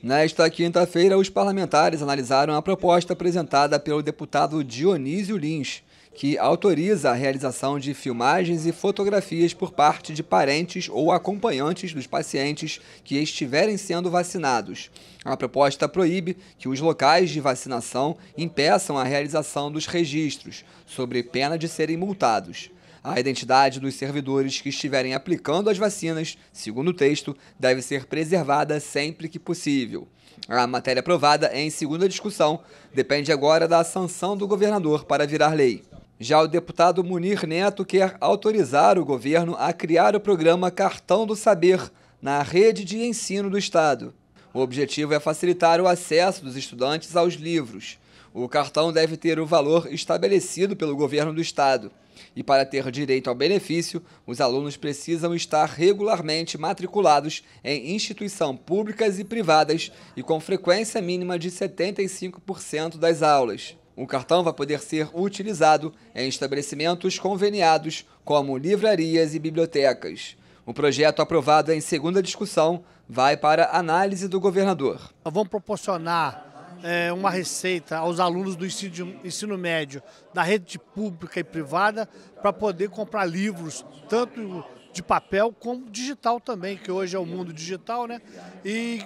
Nesta quinta-feira, os parlamentares analisaram a proposta apresentada pelo deputado Dionísio Lins, que autoriza a realização de filmagens e fotografias por parte de parentes ou acompanhantes dos pacientes que estiverem sendo vacinados. A proposta proíbe que os locais de vacinação impeçam a realização dos registros, sobre pena de serem multados. A identidade dos servidores que estiverem aplicando as vacinas, segundo o texto, deve ser preservada sempre que possível. A matéria aprovada em segunda discussão depende agora da sanção do governador para virar lei. Já o deputado Munir Neto quer autorizar o governo a criar o programa Cartão do Saber na rede de ensino do Estado. O objetivo é facilitar o acesso dos estudantes aos livros. O cartão deve ter o valor estabelecido pelo governo do Estado. E para ter direito ao benefício, os alunos precisam estar regularmente matriculados em instituições públicas e privadas e com frequência mínima de 75% das aulas. O cartão vai poder ser utilizado em estabelecimentos conveniados, como livrarias e bibliotecas. O projeto aprovado em segunda discussão vai para análise do governador. Vamos proporcionar é, uma receita aos alunos do ensino, ensino médio da rede pública e privada para poder comprar livros, tanto de papel como digital também, que hoje é o mundo digital, né? E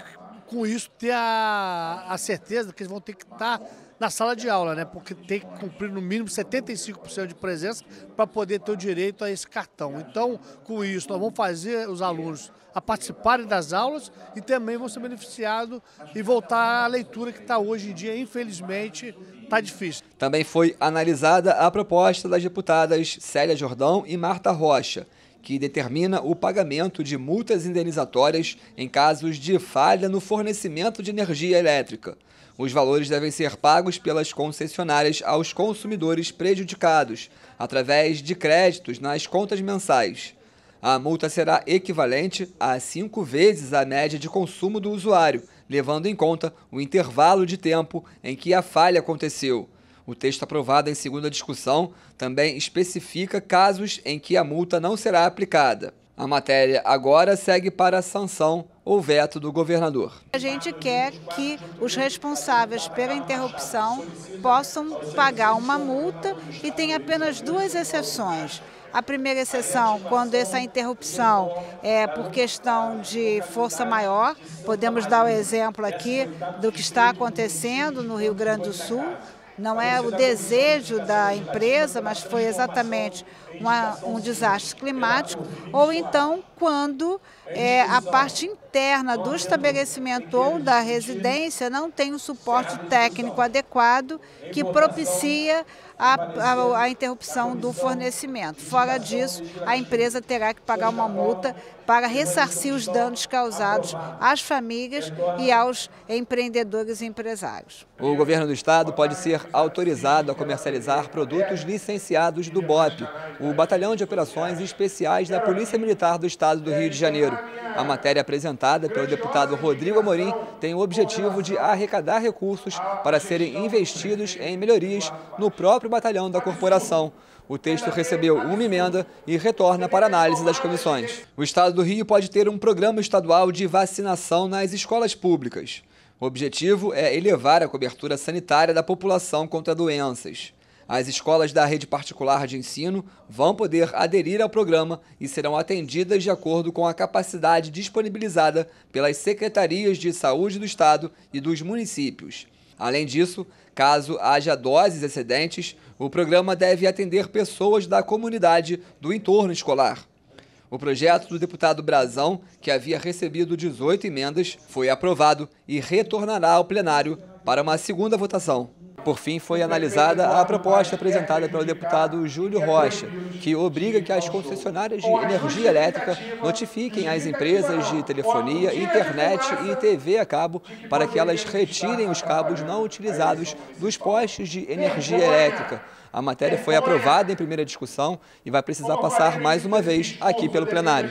com isso ter a, a certeza que eles vão ter que estar tá na sala de aula, né? Porque tem que cumprir no mínimo 75% de presença para poder ter o direito a esse cartão. Então, com isso, nós vamos fazer os alunos a participarem das aulas e também vão ser beneficiados e voltar à leitura que está hoje em dia, infelizmente, está difícil. Também foi analisada a proposta das deputadas Célia Jordão e Marta Rocha que determina o pagamento de multas indenizatórias em casos de falha no fornecimento de energia elétrica. Os valores devem ser pagos pelas concessionárias aos consumidores prejudicados, através de créditos nas contas mensais. A multa será equivalente a cinco vezes a média de consumo do usuário, levando em conta o intervalo de tempo em que a falha aconteceu. O texto aprovado em segunda discussão também especifica casos em que a multa não será aplicada. A matéria agora segue para a sanção ou veto do governador. A gente quer que os responsáveis pela interrupção possam pagar uma multa e tem apenas duas exceções. A primeira exceção, quando essa interrupção é por questão de força maior, podemos dar o um exemplo aqui do que está acontecendo no Rio Grande do Sul, não é o desejo da empresa, mas foi exatamente uma, um desastre climático, ou então quando é, a parte interna do estabelecimento ou da residência não tem o suporte técnico adequado que propicia a, a, a, interrupção do fornecimento. Fora disso, a empresa terá que pagar uma multa para ressarcir os danos causados às famílias e aos empreendedores e empresários. O governo do estado pode ser autorizado a comercializar produtos licenciados do BOP, o Batalhão de Operações Especiais da Polícia Militar do Estado do Rio de Janeiro. A matéria apresentada pelo deputado Rodrigo Amorim tem o objetivo de arrecadar recursos para serem investidos em melhorias no próprio próprio batalhão da corporação. O texto recebeu uma emenda e retorna para análise das comissões. O Estado do Rio pode ter um programa estadual de vacinação nas escolas públicas. O objetivo é elevar a cobertura sanitária da população contra doenças. As escolas da rede particular de ensino vão poder aderir ao programa e serão atendidas de acordo com a capacidade disponibilizada pelas secretarias de saúde do Estado e dos municípios. Além disso, caso haja doses excedentes, o programa deve atender pessoas da comunidade do entorno escolar. O projeto do deputado Brazão, que havia recebido 18 emendas, foi aprovado e retornará ao plenário para uma segunda votação. Por fim, foi analisada a proposta apresentada pelo deputado Júlio Rocha, que obriga que as concessionárias de energia elétrica notifiquem as empresas de telefonia, internet e TV a cabo para que elas retirem os cabos não utilizados dos postes de energia elétrica. A matéria foi aprovada em primeira discussão e vai precisar passar mais uma vez aqui pelo plenário.